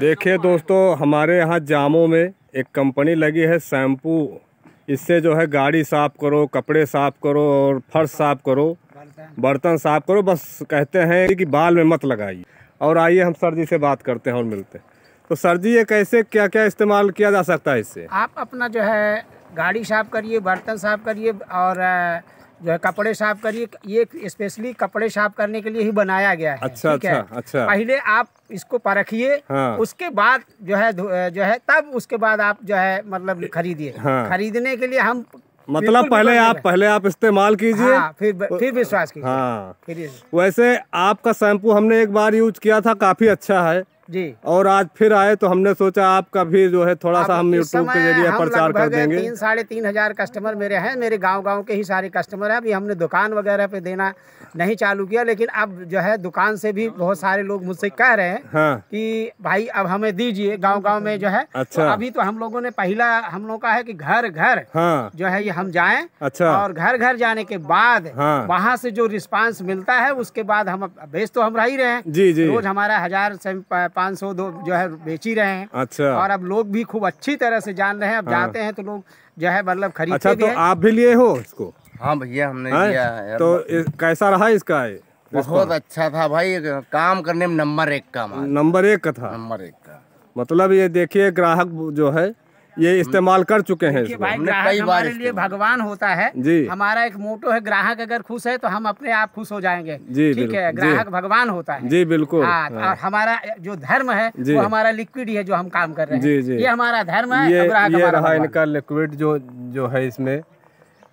देखिए दोस्तों हमारे यहाँ जामों में एक कंपनी लगी है शैम्पू इससे जो है गाड़ी साफ़ करो कपड़े साफ़ करो और फर्श साफ़ करो बर्तन साफ़ करो बस कहते हैं कि बाल में मत लगाइए और आइए हम सर जी से बात करते हैं और मिलते हैं तो सर जी ये कैसे क्या क्या इस्तेमाल किया जा सकता है इससे आप अपना जो है गाड़ी साफ़ करिए बर्तन साफ़ करिए और जो है कपड़े साफ करिए ये स्पेशली कपड़े साफ करने के लिए ही बनाया गया है अच्छा अच्छा अच्छा पहले आप इसको परखिए हाँ। उसके बाद जो है जो है तब उसके बाद आप जो है मतलब हाँ। खरीदिए हाँ। खरीदने के लिए हम मतलब पहले आप पहले आप इस्तेमाल कीजिए हाँ, फिर फिर विश्वास कीजिए हाँ। वैसे आपका शैम्पू हमने एक बार यूज किया था काफी अच्छा है जी और आज फिर आए तो हमने सोचा आपका भी जो है थोड़ा सा हम यूट्यूब के जरिए प्रचार कर देंगे तीन साढ़े तीन हजार कस्टमर मेरे हैं मेरे गांव गांव के ही सारे कस्टमर हैं अभी हमने दुकान वगैरह पे देना नहीं चालू किया लेकिन अब जो है दुकान से भी बहुत सारे लोग मुझसे कह रहे हैं हाँ। कि भाई अब हमें दीजिए गाँव गाँव में जो है अच्छा तो अभी तो हम लोगों ने पहला हम लोग का है की घर घर हाँ। जो है ये हम जाए अच्छा और घर घर जाने के बाद हाँ। वहाँ से जो रिस्पॉन्स मिलता है उसके बाद हम बेच तो हम रह ही रहे हैं रोज हमारा हजार से पाँच सौ दो जो है बेच ही रहे हैं अच्छा और अब लोग भी खूब अच्छी तरह से जान रहे हैं अब हाँ। जाते हैं तो लोग जो है मतलब खरीद अच्छा, तो आप भी लिए हो इसको हाँ भैया हमने हाँ? लिया है तो कैसा रहा इसका बहुत अच्छा था भाई काम करने में नंबर एक का नंबर एक का था नंबर एक का मतलब ये देखिए ग्राहक जो है ये इस्तेमाल कर चुके हैं भाई ग्राहक हमारे लिए भगवान होता है जी हमारा एक मोटो है ग्राहक अगर खुश है तो हम अपने आप खुश हो जाएंगे जी ठीक है ग्राहक भगवान होता है जी बिल्कुल हाँ, तो हाँ। हमारा जो धर्म है वो हमारा लिक्विड है जो हम काम कर रहे हैं ये हमारा धर्म है ये रहा इनका लिक्विड जो जो है इसमें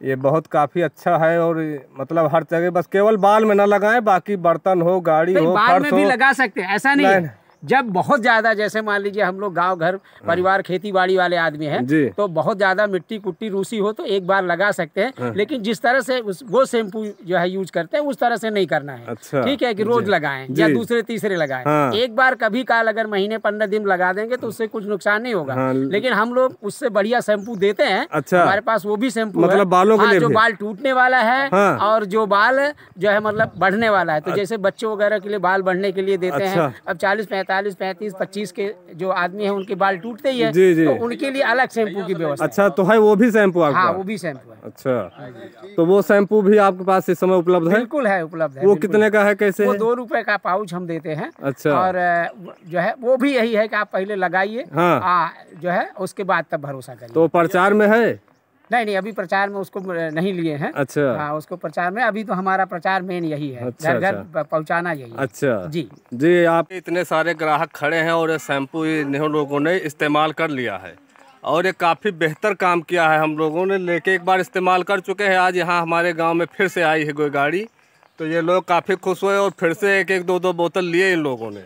ये बहुत काफ़ी अच्छा है और मतलब हर जगह बस केवल बाल में ना लगाएं बाकी बर्तन हो गाड़ी हो बाल में भी लगा सकते हैं ऐसा नहीं, नहीं। जब बहुत ज्यादा जैसे मान लीजिए हम लोग गाँव घर हाँ। परिवार खेती बाड़ी वाले आदमी है तो बहुत ज्यादा मिट्टी कुट्टी रूसी हो तो एक बार लगा सकते हैं हाँ। लेकिन जिस तरह से उस, वो शैम्पू जो है यूज करते हैं उस तरह से नहीं करना है अच्छा। ठीक है कि रोज लगाए या दूसरे तीसरे लगाए हाँ। एक बार कभी काल अगर महीने पंद्रह दिन लगा देंगे तो उससे कुछ नुकसान नहीं होगा लेकिन हम लोग उससे बढ़िया शैम्पू देते हैं अच्छा। हमारे पास वो भी शैम्पू मतलब बालों जो बाल टूटने वाला है और जो बाल जो है मतलब बढ़ने वाला है तो जैसे बच्चों वगैरह के लिए बाल बढ़ने के लिए देते हैं अच्छा। अब चालीस पैंतालीस चालीस पैंतीस पच्चीस के जो आदमी है उनके बाल टूटते ही है जी, जी। तो उनके लिए अलग शैम्पू की व्यवस्था अच्छा तो है वो भी शैम्पू आपके हाँ, वो भी शैम्पू है अच्छा तो वो शैम्पू भी आपके पास इस समय उपलब्ध है बिल्कुल है उपलब्ध है वो कितने का है कैसे वो दो रूपए का पाउच हम देते हैं अच्छा और जो है वो भी यही है की आप पहले लगाइए हाँ। जो है उसके बाद तब भरोसा करिए तो प्रचार में है नहीं नहीं अभी प्रचार में उसको नहीं लिए हैं अच्छा आ, हाँ, उसको प्रचार में अभी तो हमारा प्रचार मेन यही है घर घर पहुँचाना यही अच्छा जी जी आप इतने सारे ग्राहक खड़े हैं और ये शैम्पू इन्हों लोगों ने इस्तेमाल कर लिया है और ये काफ़ी बेहतर काम किया है हम लोगों ने लेके एक बार इस्तेमाल कर चुके हैं आज यहाँ हमारे गाँव में फिर से आई है कोई गाड़ी तो ये लोग काफ़ी खुश हुए और फिर से एक एक दो दो बोतल लिए इन लोगों ने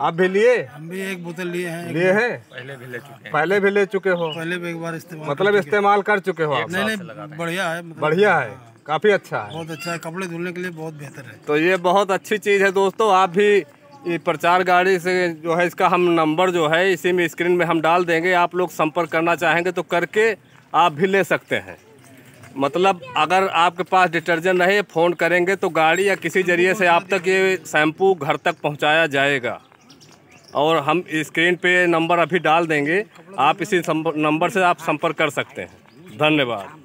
आप भी लिए हम भी एक बोतल लिए हैं लिए हैं पहले भी ले चुके पहले भी ले चुके हो पहले भी एक बार इस्तेमाल मतलब इस्तेमाल कर चुके हो आप नहीं नहीं बढ़िया है मतलब बढ़िया है हाँ। काफी अच्छा है बहुत अच्छा है कपड़े धुलने के लिए बहुत बेहतर है तो ये बहुत अच्छी चीज है दोस्तों आप भी ये प्रचार गाड़ी से जो है इसका हम नंबर जो है इसी में स्क्रीन में हम डाल देंगे आप लोग संपर्क करना चाहेंगे तो करके आप भी ले सकते हैं मतलब अगर आपके पास डिटर्जेंट नहीं फ़ोन करेंगे तो गाड़ी या किसी जरिए से आप तक ये शैम्पू घर तक पहुंचाया जाएगा और हम स्क्रीन पे नंबर अभी डाल देंगे आप इसी नंबर से आप संपर्क कर सकते हैं धन्यवाद